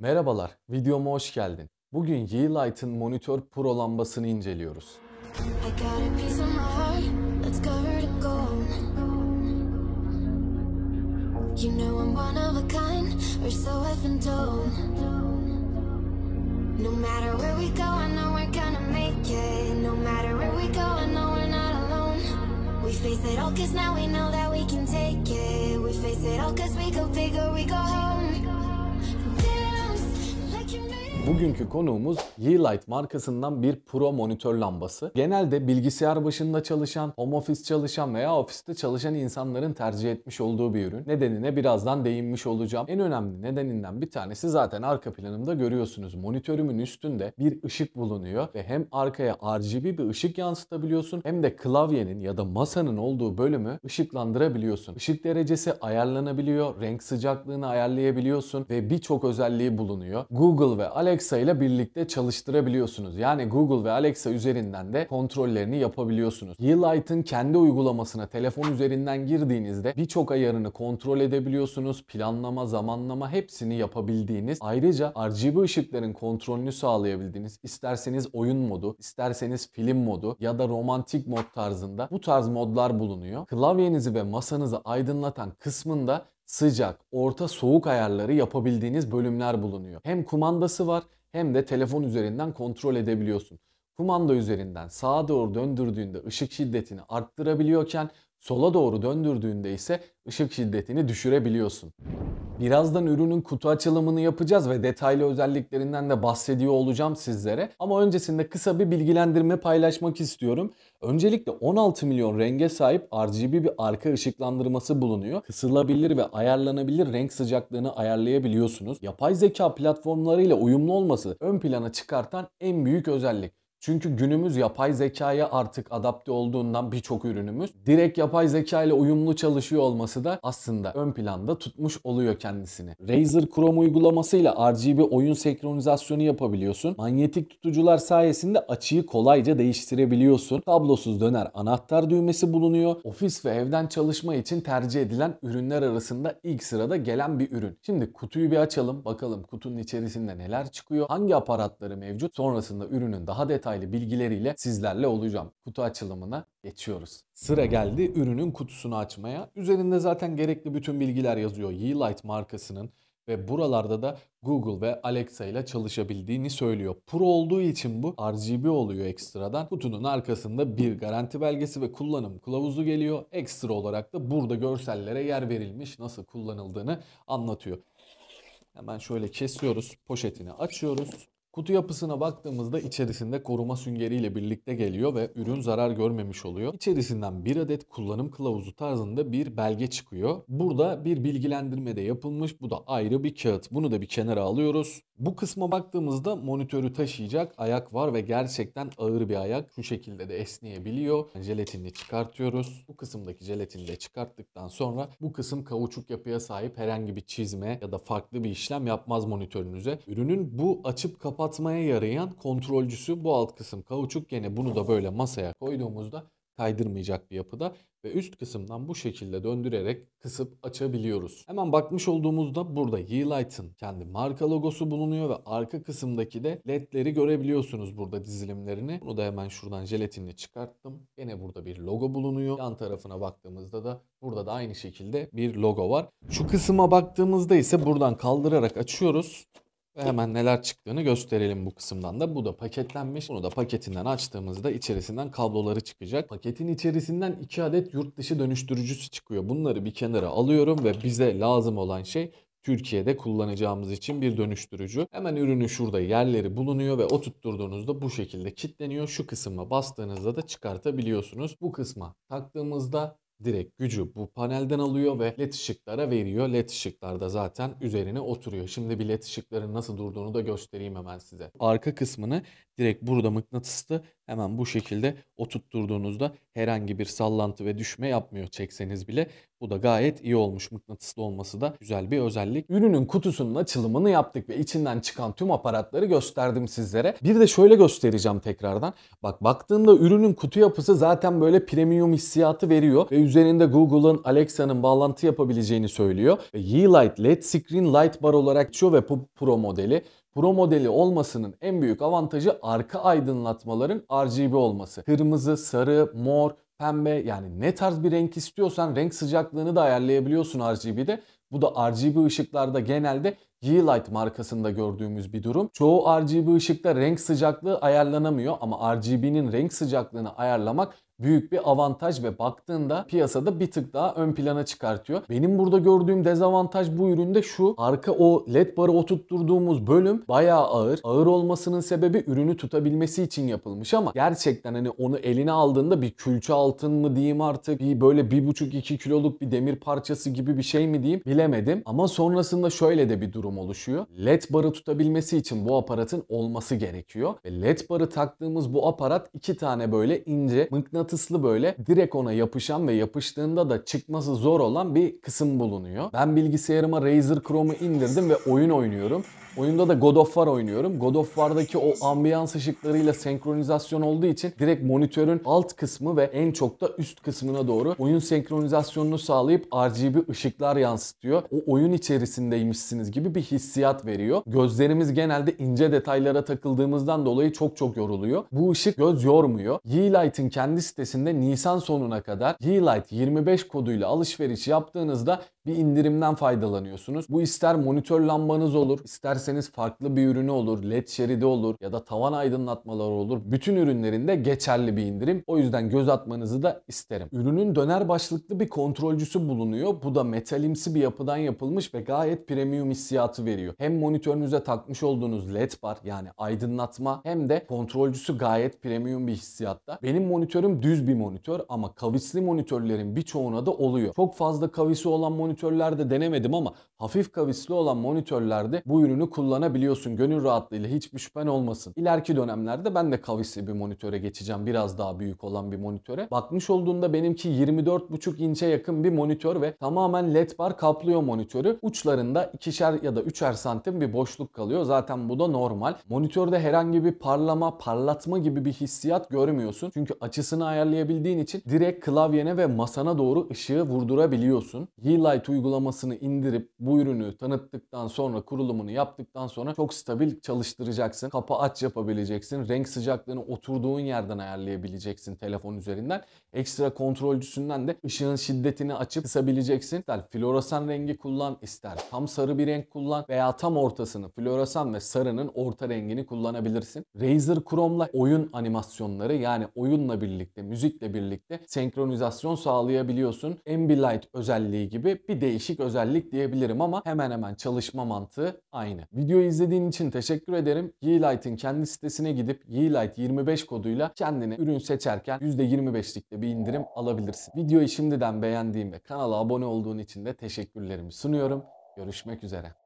Merhabalar, videoma hoş geldin. Bugün Yeelight'ın Monitor Pro lambasını inceliyoruz. we face it all cause now we know that we can take it We face it all cause we go big we go home Bugünkü konuğumuz Yeelight markasından bir pro monitör lambası. Genelde bilgisayar başında çalışan, home office çalışan veya ofiste çalışan insanların tercih etmiş olduğu bir ürün. Nedenine birazdan değinmiş olacağım. En önemli nedeninden bir tanesi zaten arka planımda görüyorsunuz. Monitörümün üstünde bir ışık bulunuyor ve hem arkaya RGB bir ışık yansıtabiliyorsun hem de klavyenin ya da masanın olduğu bölümü ışıklandırabiliyorsun. Işık derecesi ayarlanabiliyor, renk sıcaklığını ayarlayabiliyorsun ve birçok özelliği bulunuyor. Google ve Alexa Alexa ile birlikte çalıştırabiliyorsunuz. Yani Google ve Alexa üzerinden de kontrollerini yapabiliyorsunuz. Yeelight'ın kendi uygulamasına telefon üzerinden girdiğinizde birçok ayarını kontrol edebiliyorsunuz. Planlama, zamanlama hepsini yapabildiğiniz. Ayrıca RGB ışıkların kontrolünü sağlayabildiğiniz. isterseniz oyun modu, isterseniz film modu ya da romantik mod tarzında bu tarz modlar bulunuyor. Klavyenizi ve masanızı aydınlatan kısmında sıcak, orta soğuk ayarları yapabildiğiniz bölümler bulunuyor. Hem kumandası var hem de telefon üzerinden kontrol edebiliyorsun. Kumanda üzerinden sağa doğru döndürdüğünde ışık şiddetini arttırabiliyorken Sola doğru döndürdüğünde ise ışık şiddetini düşürebiliyorsun. Birazdan ürünün kutu açılımını yapacağız ve detaylı özelliklerinden de bahsediyor olacağım sizlere. Ama öncesinde kısa bir bilgilendirme paylaşmak istiyorum. Öncelikle 16 milyon renge sahip RGB bir arka ışıklandırması bulunuyor. Kısılabilir ve ayarlanabilir renk sıcaklığını ayarlayabiliyorsunuz. Yapay zeka platformlarıyla uyumlu olması ön plana çıkartan en büyük özellik. Çünkü günümüz yapay zekaya artık adapte olduğundan birçok ürünümüz direkt yapay zeka ile uyumlu çalışıyor olması da aslında ön planda tutmuş oluyor kendisini. Razer Chrome uygulamasıyla RGB oyun senkronizasyonu yapabiliyorsun. Manyetik tutucular sayesinde açıyı kolayca değiştirebiliyorsun. Kablosuz döner anahtar düğmesi bulunuyor. Ofis ve evden çalışma için tercih edilen ürünler arasında ilk sırada gelen bir ürün. Şimdi kutuyu bir açalım bakalım kutunun içerisinde neler çıkıyor, hangi aparatları mevcut. Sonrasında ürünün daha detaylı detaylı bilgileriyle sizlerle olacağım. Kutu açılımına geçiyoruz. Sıra geldi ürünün kutusunu açmaya. Üzerinde zaten gerekli bütün bilgiler yazıyor. Yeelight markasının ve buralarda da Google ve Alexa ile çalışabildiğini söylüyor. Pro olduğu için bu RGB oluyor ekstradan. Kutunun arkasında bir garanti belgesi ve kullanım kılavuzu geliyor. Ekstra olarak da burada görsellere yer verilmiş nasıl kullanıldığını anlatıyor. Hemen şöyle kesiyoruz. Poşetini açıyoruz. Kutu yapısına baktığımızda içerisinde koruma süngeriyle birlikte geliyor ve ürün zarar görmemiş oluyor. İçerisinden bir adet kullanım kılavuzu tarzında bir belge çıkıyor. Burada bir bilgilendirme de yapılmış. Bu da ayrı bir kağıt. Bunu da bir kenara alıyoruz. Bu kısma baktığımızda monitörü taşıyacak ayak var ve gerçekten ağır bir ayak. Şu şekilde de esneyebiliyor. Jelatinini çıkartıyoruz. Bu kısımdaki jelatini de çıkarttıktan sonra bu kısım kavuçuk yapıya sahip herhangi bir çizme ya da farklı bir işlem yapmaz monitörünüze. Ürünün bu açıp kapalı kapatmaya yarayan kontrolcüsü bu alt kısım kauçuk. Gene bunu da böyle masaya koyduğumuzda kaydırmayacak bir yapıda ve üst kısımdan bu şekilde döndürerek kısıp açabiliyoruz. Hemen bakmış olduğumuzda burada Yeelight'ın kendi marka logosu bulunuyor ve arka kısımdaki de ledleri görebiliyorsunuz burada dizilimlerini. Bunu da hemen şuradan jelatinle çıkarttım. Yine burada bir logo bulunuyor. Yan tarafına baktığımızda da burada da aynı şekilde bir logo var. Şu kısma baktığımızda ise buradan kaldırarak açıyoruz ve hemen neler çıktığını gösterelim bu kısımdan da. Bu da paketlenmiş. Bunu da paketinden açtığımızda içerisinden kabloları çıkacak. Paketin içerisinden 2 adet yurt dışı dönüştürücüsü çıkıyor. Bunları bir kenara alıyorum ve bize lazım olan şey Türkiye'de kullanacağımız için bir dönüştürücü. Hemen ürünü şurada yerleri bulunuyor ve oturtturduğunuzda bu şekilde kilitleniyor. Şu kısma bastığınızda da çıkartabiliyorsunuz. Bu kısma taktığımızda direkt gücü bu panelden alıyor ve led ışıklara veriyor. Led ışıklar da zaten üzerine oturuyor. Şimdi bir led ışıkların nasıl durduğunu da göstereyim hemen size. Arka kısmını direkt burada mıknatıslı Hemen bu şekilde oturtturduğunuzda herhangi bir sallantı ve düşme yapmıyor çekseniz bile. Bu da gayet iyi olmuş. Mıknatıslı olması da güzel bir özellik. Ürünün kutusunun açılımını yaptık ve içinden çıkan tüm aparatları gösterdim sizlere. Bir de şöyle göstereceğim tekrardan. Bak baktığında ürünün kutu yapısı zaten böyle premium hissiyatı veriyor ve üzerinde Google'ın Alexa'nın bağlantı yapabileceğini söylüyor. Ve Yeelight LED Screen Light Bar olarak çıkıyor ve bu Pro modeli. Pro modeli olmasının en büyük avantajı arka aydınlatmaların RGB olması. Kırmızı, sarı, mor, pembe yani ne tarz bir renk istiyorsan renk sıcaklığını da ayarlayabiliyorsun RGB'de. Bu da RGB ışıklarda genelde G-Light markasında gördüğümüz bir durum. Çoğu RGB ışıkta renk sıcaklığı ayarlanamıyor ama RGB'nin renk sıcaklığını ayarlamak büyük bir avantaj ve baktığında piyasada bir tık daha ön plana çıkartıyor. Benim burada gördüğüm dezavantaj bu üründe şu. Arka o led barı oturtturduğumuz bölüm bayağı ağır. Ağır olmasının sebebi ürünü tutabilmesi için yapılmış ama gerçekten hani onu eline aldığında bir külçe altın mı diyeyim artık bir böyle 1,5-2 kiloluk bir demir parçası gibi bir şey mi diyeyim bilemedim. Ama sonrasında şöyle de bir durum oluşuyor. LED barı tutabilmesi için bu aparatın olması gerekiyor. Ve LED barı taktığımız bu aparat iki tane böyle ince mıknatıs mıknatıslı böyle direkt ona yapışan ve yapıştığında da çıkması zor olan bir kısım bulunuyor. Ben bilgisayarıma Razer Chrome'u indirdim ve oyun oynuyorum. Oyunda da God of War oynuyorum. God of War'daki o ambiyans ışıklarıyla senkronizasyon olduğu için direkt monitörün alt kısmı ve en çok da üst kısmına doğru oyun senkronizasyonunu sağlayıp RGB ışıklar yansıtıyor. O oyun içerisindeymişsiniz gibi bir hissiyat veriyor. Gözlerimiz genelde ince detaylara takıldığımızdan dolayı çok çok yoruluyor. Bu ışık göz yormuyor. Yeelight'in kendisi sitesinde Nisan sonuna kadar Healight 25 koduyla alışveriş yaptığınızda bir indirimden faydalanıyorsunuz. Bu ister monitör lambanız olur, isterseniz farklı bir ürünü olur, led şeridi olur ya da tavan aydınlatmaları olur. Bütün ürünlerinde geçerli bir indirim. O yüzden göz atmanızı da isterim. Ürünün döner başlıklı bir kontrolcüsü bulunuyor. Bu da metalimsi bir yapıdan yapılmış ve gayet premium hissiyatı veriyor. Hem monitörünüze takmış olduğunuz led bar yani aydınlatma hem de kontrolcüsü gayet premium bir hissiyatta. Benim monitörüm düz bir monitör ama kavisli monitörlerin birçoğuna da oluyor. Çok fazla kavisi olan monitör monitörlerde denemedim ama hafif kavisli olan monitörlerde bu ürünü kullanabiliyorsun gönül rahatlığıyla hiçbir şüphen olmasın. İleriki dönemlerde ben de kavisli bir monitöre geçeceğim biraz daha büyük olan bir monitöre. Bakmış olduğunda benimki 24,5 inçe yakın bir monitör ve tamamen led bar kaplıyor monitörü. Uçlarında ikişer ya da üçer santim bir boşluk kalıyor. Zaten bu da normal. Monitörde herhangi bir parlama, parlatma gibi bir hissiyat görmüyorsun. Çünkü açısını ayarlayabildiğin için direkt klavyene ve masana doğru ışığı vurdurabiliyorsun. Yeelight Eventbrite uygulamasını indirip bu ürünü tanıttıktan sonra kurulumunu yaptıktan sonra çok stabil çalıştıracaksın. kapa aç yapabileceksin. Renk sıcaklığını oturduğun yerden ayarlayabileceksin telefon üzerinden. Ekstra kontrolcüsünden de ışığın şiddetini açıp kısabileceksin. İster floresan rengi kullan, ister tam sarı bir renk kullan veya tam ortasını floresan ve sarının orta rengini kullanabilirsin. Razer Chrome'la oyun animasyonları yani oyunla birlikte, müzikle birlikte senkronizasyon sağlayabiliyorsun. Ambilight özelliği gibi bir değişik özellik diyebilirim ama hemen hemen çalışma mantığı aynı. Videoyu izlediğin için teşekkür ederim. Yeelight'in kendi sitesine gidip Yeelight25 koduyla kendine ürün seçerken %25'lik de bir indirim alabilirsin. Videoyu şimdiden beğendiğin ve kanala abone olduğun için de teşekkürlerimi sunuyorum. Görüşmek üzere.